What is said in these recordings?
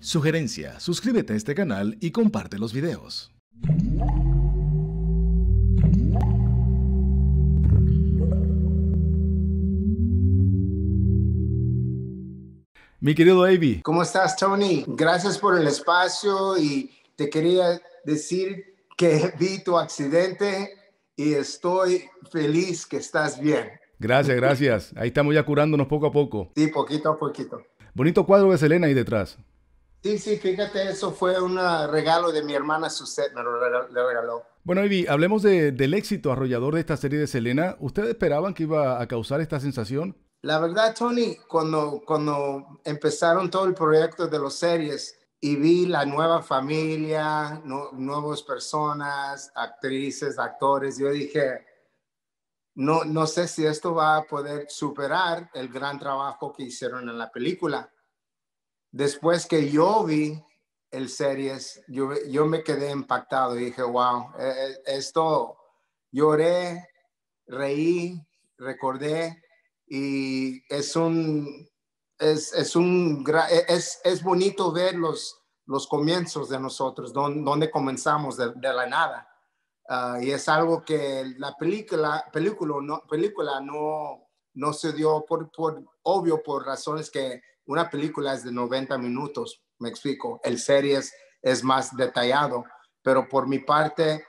Sugerencia, suscríbete a este canal y comparte los videos. Mi querido Avi. ¿Cómo estás, Tony? Gracias por el espacio y te quería decir que vi tu accidente y estoy feliz que estás bien. Gracias, gracias. Ahí estamos ya curándonos poco a poco. Sí, poquito a poquito. Bonito cuadro de Selena ahí detrás. Sí, sí, fíjate, eso fue un ah, regalo de mi hermana Suzette, me lo regaló. Bueno, Ivy, hablemos del éxito arrollador de esta serie de Selena. ¿Ustedes esperaban que iba a causar esta sensación? La verdad, Tony, cuando, cuando empezaron todo el proyecto de las series y vi la nueva familia, nuevos nuevas personas, actrices, actores, yo dije, no, no sé si esto va a poder superar el gran trabajo que hicieron en la película Después que yo vi el series, yo, me quedé impactado y dije, wow, eh, eh, esto lloré, reí, recordé y es un, es, es un, e, es, bonito ver los, comienzos de nosotros, donde, comenzamos de, la nada. Ah, y es algo que la película, película, no, película no, no se dio por, obvio por razones que una película es de 90 minutos, me explico, el series es más detallado, pero por mi parte,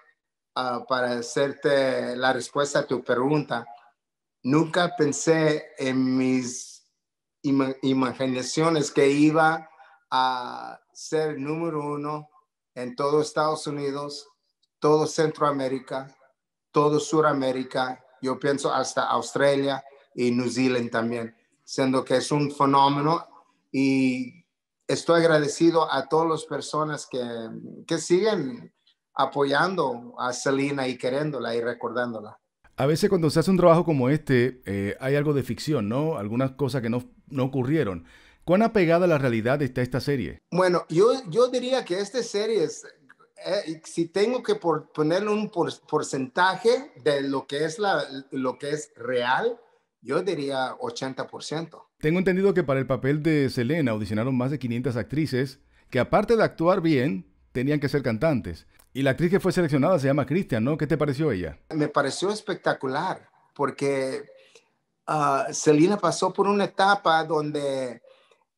ah, para hacerte la respuesta a tu pregunta, nunca pensé en mis imaginaciones que iba a ser número uno en todo Estados Unidos, todo Centroamérica, todo Suramérica, yo pienso hasta Australia y New Zealand también, siendo que es un fenómeno y estoy agradecido a todas las personas que, que siguen apoyando a Selena y queriéndola y recordándola. A veces cuando se hace un trabajo como este eh, hay algo de ficción, ¿no? Algunas cosas que no, no ocurrieron. ¿Cuán apegada a la realidad está esta serie? Bueno, yo, yo diría que esta serie es, eh, si tengo que por, ponerle un porcentaje de lo que, es la, lo que es real, yo diría 80%. Tengo entendido que para el papel de Selena audicionaron más de 500 actrices que aparte de actuar bien, tenían que ser cantantes. Y la actriz que fue seleccionada se llama Cristian, ¿no? ¿Qué te pareció ella? Me pareció espectacular, porque ah, Selena pasó por una etapa donde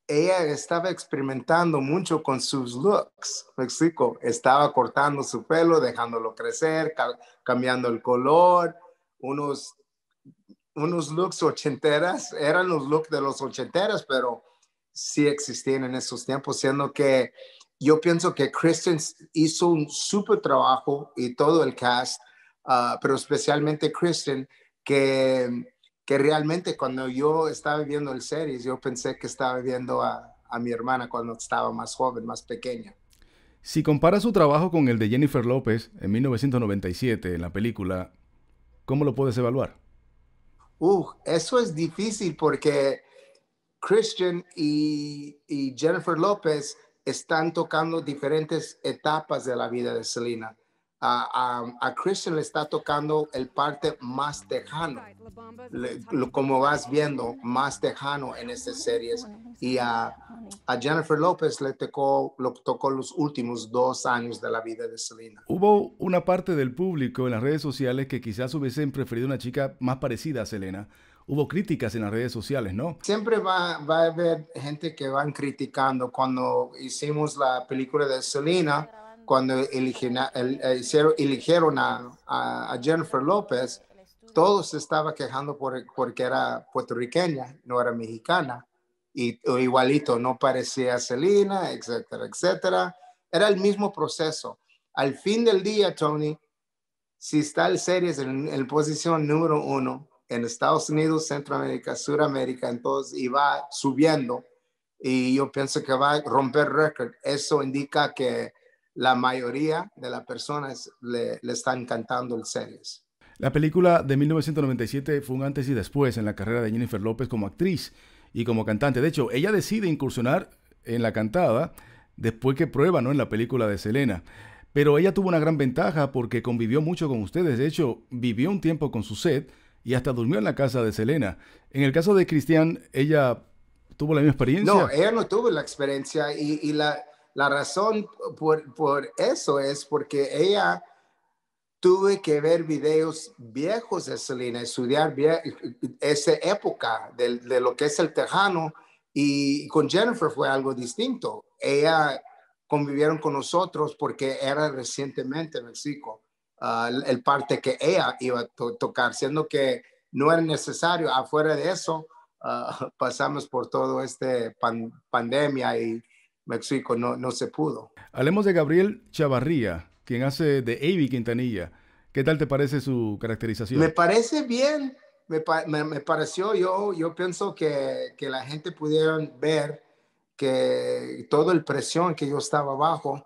ella estaba experimentando mucho con sus looks, ¿me explico? Estaba cortando su pelo, dejándolo crecer, cambiando el color, unos unos looks ochenteras, eran los looks de los ochenteras, pero sí existían en esos tiempos, siendo que yo pienso que Kristen hizo un súper trabajo y todo el cast, ah, pero especialmente Kristen, que, que realmente cuando yo estaba viendo el series, yo pensé que estaba viendo a, a mi hermana cuando estaba más joven, más pequeña. Si compara su trabajo con el de Jennifer López en 1997 en la película, ¿cómo lo puedes evaluar? Uh, eso es difícil porque Christian y, y Jennifer López están tocando diferentes etapas de la vida de Selena a, Christian le está tocando el parte más tejano, lo, como vas viendo, más tejano en estas series. Y a, Jennifer López le tocó, los últimos dos años de la vida de Selena. Hubo una parte del público en las redes sociales que quizás hubiesen preferido una chica más parecida a Selena. Hubo críticas en las redes sociales, ¿no? Siempre va, va a haber gente que van criticando. Cuando hicimos la película de Selena, cuando eh, eligieron, eligieron a, Jennifer López, todos se estaba quejando por, porque era puertorriqueña, no era mexicana, y igualito, no parecía Selena, etcétera, etcétera. Era el mismo proceso. Al fin del día, Tony, si está el series en, en posición número uno en Estados Unidos, Centroamérica, Sudamérica, entonces, y va subiendo, y yo pienso que va a romper récord. Eso indica que la mayoría de las personas le, están cantando el series. La película de 1997 fue un antes y después en la carrera de Jennifer López como actriz y como cantante. De hecho, ella decide incursionar en la cantada después que prueba ¿no? en la película de Selena. Pero ella tuvo una gran ventaja porque convivió mucho con ustedes. De hecho, vivió un tiempo con su set y hasta durmió en la casa de Selena. En el caso de Cristian, ella tuvo la misma experiencia. No, ella no tuvo la experiencia y la, la razón por, eso es porque ella tuve que ver videos viejos de Selena, estudiar esa época de, lo que es el tejano y con Jennifer fue algo distinto. Ella convivieron con nosotros porque era recientemente en México ah, el parte que ella iba a tocar, siendo que no era necesario. Afuera de eso, ah, pasamos por todo este pandemia y México no, no se pudo. Hablemos de Gabriel Chavarría, quien hace de Avi Quintanilla. ¿Qué tal te parece su caracterización? Me parece bien, me, me, pareció, yo, yo pienso que, que, la gente pudieron ver que toda el presión que yo estaba bajo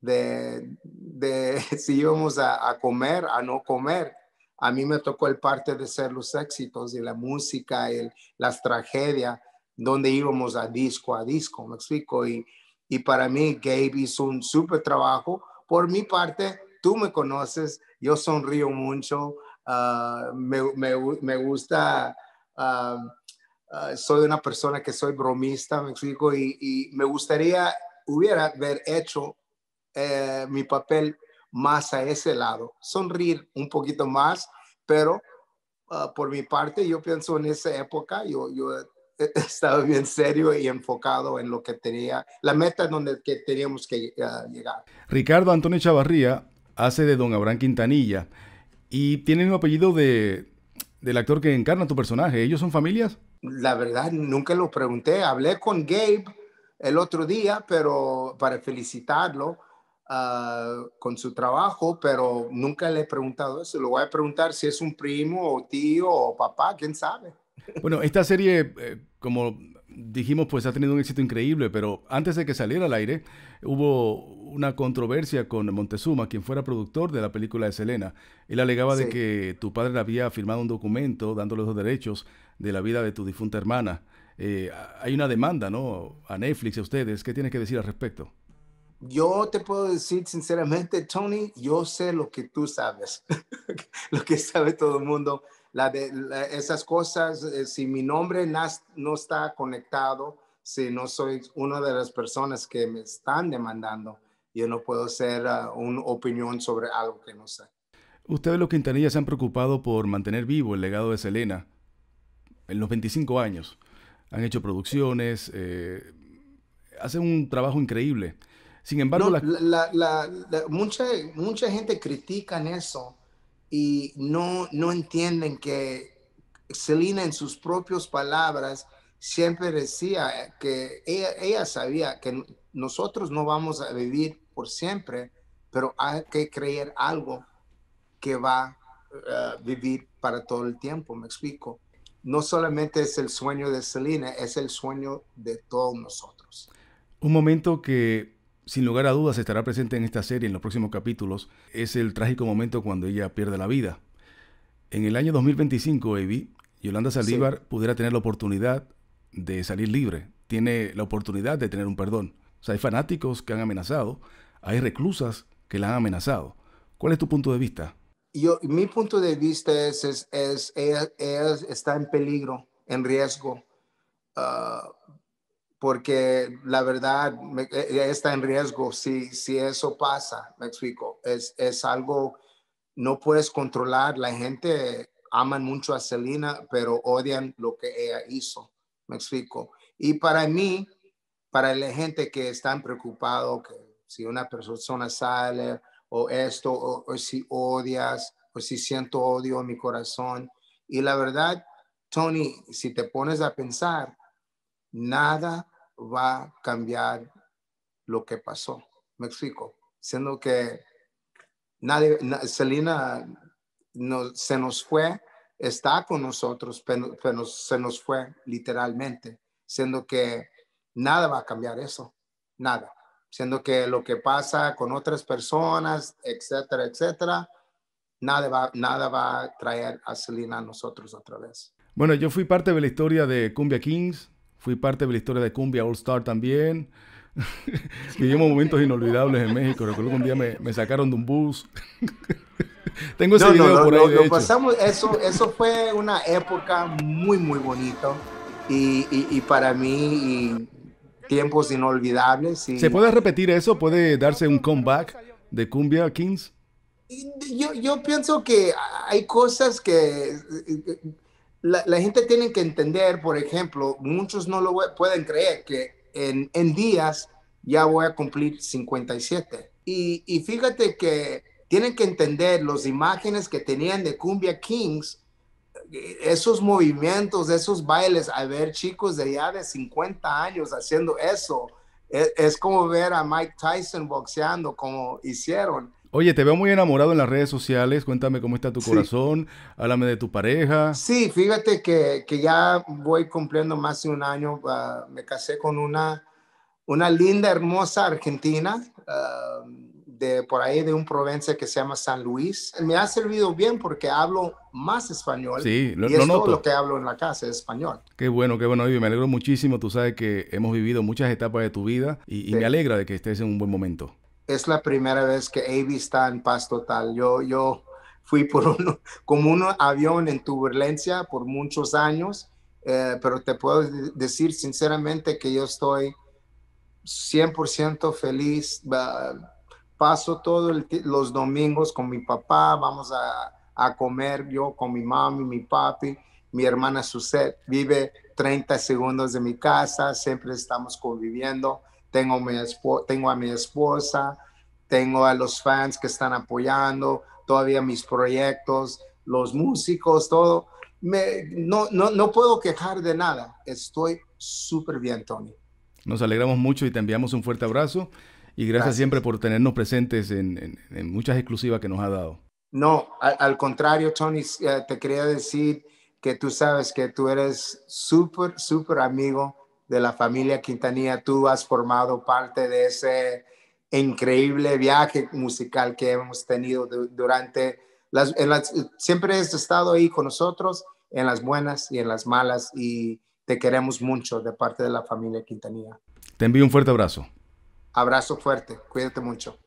de, de si íbamos a, comer, a no comer. A mí me tocó el parte de ser los éxitos y la música, el, las tragedias, donde íbamos a disco a disco, me explico, y y para mí, Gabe es un súper trabajo. Por mi parte, tú me conoces, yo sonrío mucho, ah, me, gusta, ah, ah, soy una persona que soy bromista, me explico, y, me gustaría, hubiera haber hecho eh, mi papel más a ese lado, sonreír un poquito más, pero por mi parte, yo pienso en esa época, yo, yo estaba bien serio y enfocado en lo que tenía, la meta donde que teníamos que ah, llegar. Ricardo Antonio Chavarría hace de don Abraham Quintanilla y tiene un apellido de, del actor que encarna tu personaje. ¿Ellos son familias? La verdad, nunca lo pregunté. Hablé con Gabe el otro día, pero para felicitarlo. Ah, con su trabajo, pero nunca le he preguntado eso. Lo voy a preguntar si es un primo o tío o papá, quién sabe. Bueno, esta serie, eh, como dijimos, pues ha tenido un éxito increíble, pero antes de que saliera al aire, hubo una controversia con Montezuma, quien fuera productor de la película de Selena. Él alegaba de que tu padre había firmado un documento dándole los derechos de la vida de tu difunta hermana. Eh, hay una demanda, ¿no? A Netflix, a ustedes. ¿Qué tienes que decir al respecto? Yo te puedo decir sinceramente, Tony, yo sé lo que tú sabes, lo que sabe todo el mundo la de, esas cosas, eh, si mi nombre no está conectado, si no soy una de las personas que me están demandando, yo no puedo hacer ah, una opinión sobre algo que no sé. Ustedes los Quintanillas se han preocupado por mantener vivo el legado de Selena en los 25 años. Han hecho producciones, eh, hacen un trabajo increíble. Sin embargo, mucha, mucha gente critica en eso y no, no entienden que Selena en sus propias palabras siempre decía que ella, sabía que nosotros no vamos a vivir por siempre, pero hay que creer algo que va a eh, vivir para todo el tiempo, me explico. No solamente es el sueño de Selena, es el sueño de todos nosotros. Un momento que sin lugar a dudas estará presente en esta serie en los próximos capítulos es el trágico momento cuando ella pierde la vida. En el año 2025, Evie, Yolanda Saldívar pudiera tener la oportunidad de salir libre, tiene la oportunidad de tener un perdón. O sea, hay fanáticos que han amenazado, hay reclusas que la han amenazado. ¿Cuál es tu punto de vista? Yo, mi punto de vista es, es, ella, está en peligro, en riesgo. Ah, porque la verdad e, e, está en riesgo si, si eso pasa, me explico, es, es algo, no puedes controlar, la gente aman mucho a Selena, pero odian lo que ella hizo, me explico. Y para mí, para la gente que está preocupado, que si una persona sale o esto, o si odias, o si siento odio en mi corazón, y la verdad, Tony, si te pones a pensar, nada va a cambiar lo que pasó. Me explico. Siendo que nadie, Selena no, se nos fue, está con nosotros, pero, pero, se nos fue literalmente. Siendo que nada va a cambiar eso. Nada. Siendo que lo que pasa con otras personas, etcétera, etcétera, nada va, nada va a traer a Selena a nosotros otra vez. Bueno, yo fui parte de la historia de Cumbia Kings, Fui parte de la historia de Cumbia All Star también. Vivimos momentos inolvidables en México. Recuerdo que un día me, me sacaron de un bus. Tengo ese video por ahí. Pasamos, eso, eso fue una época muy, muy bonita. Y, y, para mí, tiempos inolvidables. ¿Se puede repetir eso? ¿Puede darse un comeback de Cumbia Kings? Yo, yo pienso que hay cosas que la, gente tiene que entender, por ejemplo, muchos no lo pueden creer, que en, días ya voy a cumplir 57. Y, fíjate que tienen que entender las imágenes que tenían de Cumbia Kings, eh, esos movimientos, esos bailes, a ver chicos de ya de 50 años haciendo eso, e, es como ver a Mike Tyson boxeando como hicieron. Oye, te veo muy enamorado en las redes sociales. Cuéntame cómo está tu corazón. Háblame de tu pareja. Sí, fíjate que, que, ya voy cumpliendo más de un año. Ah, me casé con una, una linda, hermosa argentina. Ah, de por ahí de un provincia que se llama San Luis. Me ha servido bien porque hablo más español. Sí, y es lo todo lo que hablo en la casa, es español. Qué bueno, qué bueno, y Me alegro muchísimo. Tú sabes que hemos vivido muchas etapas de tu vida y me alegra de que estés en un buen momento es la primera vez que Avi está en paz total. Yo, yo fui por como un avión en turbulencia por muchos años, eh, pero te puedo decir sinceramente que yo estoy 100% feliz. paso todos los domingos con mi papá, vamos a, a comer yo con mi mami, mi papi, mi hermana Susette vive 30 segundos de mi casa, siempre estamos conviviendo tengo, a mi esposa, tengo a los fans que están apoyando, todavía mis proyectos, los músicos, todo. Me, no, no, puedo quejar de nada. Estoy súper bien, Tony. Nos alegramos mucho y te enviamos un fuerte abrazo. Y gracias, siempre por tenernos presentes en, en, muchas exclusivas que nos ha dado. No, al, contrario, Tony, eh, te quería decir que tú sabes que tú eres súper, súper amigo de la familia Quintanilla, tú has formado parte de ese increíble viaje musical que hemos tenido durante las, siempre has estado ahí con nosotros en las buenas y en las malas y te queremos mucho de parte de la familia Quintanilla. Te envío un fuerte abrazo. Abrazo fuerte, cuídate mucho.